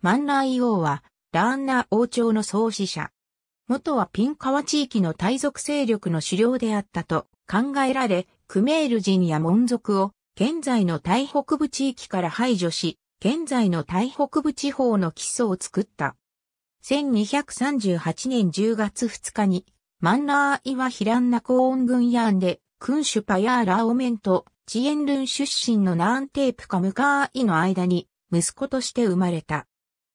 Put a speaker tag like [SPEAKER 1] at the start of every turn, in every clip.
[SPEAKER 1] マンラーイ王は、ラーンナー王朝の創始者。元はピン川地域の大族勢力の狩猟であったと考えられ、クメール人やモン族を現在の大北部地域から排除し、現在の大北部地方の基礎を作った。1238年10月2日に、マンラーイはヒランナコーン軍ヤーンで、君主パヤーラーオメンと、チエンルン出身のナーンテープカムカーイの間に、息子として生まれた。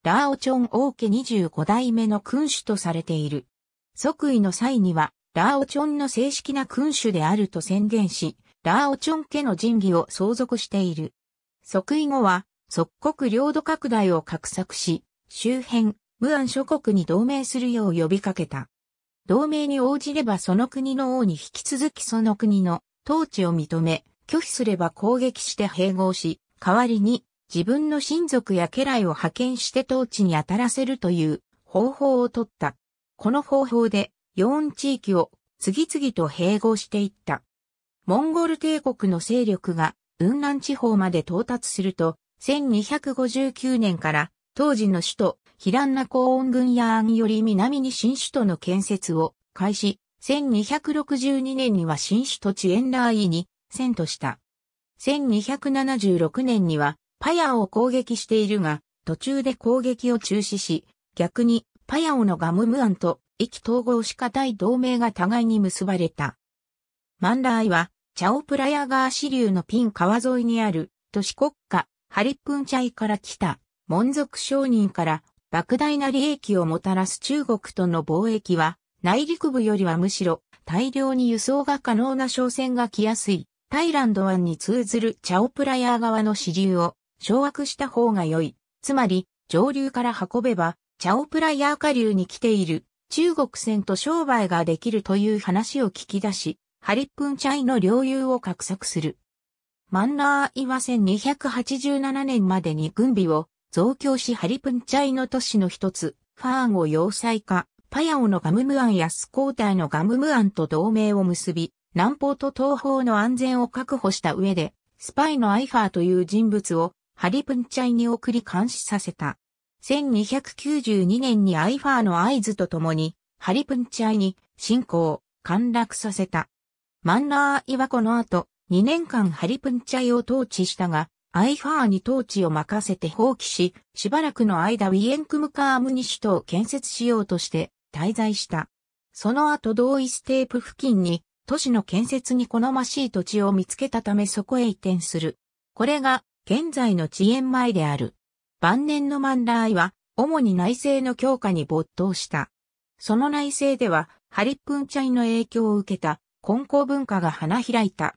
[SPEAKER 1] ラーオチョン王家25代目の君主とされている。即位の際には、ラーオチョンの正式な君主であると宣言し、ラーオチョン家の人器を相続している。即位後は、即国領土拡大を画策し、周辺、無安諸国に同盟するよう呼びかけた。同盟に応じればその国の王に引き続きその国の統治を認め、拒否すれば攻撃して併合し、代わりに自分の親族や家来を派遣して統治に当たらせるという方法をとった。この方法で、ヨーン地域を次々と併合していった。モンゴル帝国の勢力が雲南地方まで到達すると、1259年から当時の首都ヒランナ高温軍や案ンより南に新首都の建設を開始、1262年には新首都チエンラーイに遷都した。1276年にはパヤオを攻撃しているが、途中で攻撃を中止し、逆にパヤオのガムムアンと意気統合したい同盟が互いに結ばれた。マンラーイは、チャオプラヤ側支流のピン川沿いにある都市国家ハリプンチャイから来た、門族商人から莫大な利益をもたらす中国との貿易は、内陸部よりはむしろ大量に輸送が可能な商船が来やすい、タイランド湾に通ずるチャオプラヤー側の支流を掌握した方が良い。つまり、上流から運べば、チャオプラヤー下流に来ている中国船と商売ができるという話を聞き出し、ハリップンチャイの領有を獲得する。マンナーイは1287年までに軍備を増強しハリプンチャイの都市の一つ、ファーンを要塞化、パヤオのガムムアンやスコーターのガムムアンと同盟を結び、南方と東方の安全を確保した上で、スパイのアイファーという人物をハリプンチャイに送り監視させた。1292年にアイファーの合図とともに、ハリプンチャイに侵攻、陥落させた。マンナーイ子の後、2年間ハリプンチャイを統治したが、アイファーに統治を任せて放棄し、しばらくの間ウィエンクムカームに首都を建設しようとして滞在した。その後同イステープ付近に都市の建設に好ましい土地を見つけたためそこへ移転する。これが現在の遅延前である。晩年のマンラーイは、主に内政の強化に没頭した。その内政では、ハリップンチャイの影響を受けた、根高文化が花開いた。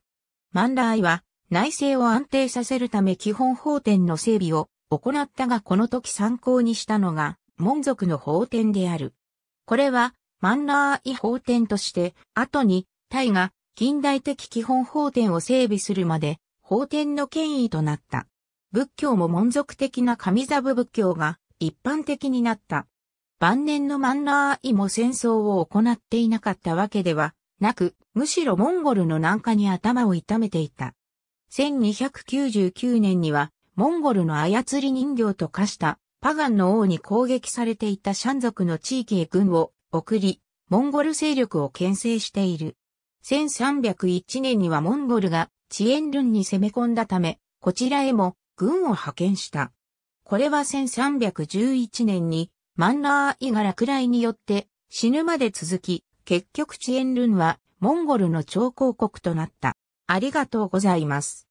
[SPEAKER 1] マンラーイは、内政を安定させるため基本法典の整備を行ったがこの時参考にしたのが、門族の法典である。これは、マンラーイ法典として、後に、タイが近代的基本法典を整備するまで法典の権威となった。仏教も門族的な神座部仏教が一般的になった。晩年のマンラーイも戦争を行っていなかったわけではなく、むしろモンゴルの南下に頭を痛めていた。1299年には、モンゴルの操り人形と化したパガンの王に攻撃されていたシャン族の地域へ軍を送り、モンゴル勢力を牽制している。1301年にはモンゴルがチエンルンに攻め込んだため、こちらへも軍を派遣した。これは1311年にマンラーイガラクライによって死ぬまで続き、結局チエンルンはモンゴルの超広国となった。ありがとうございます。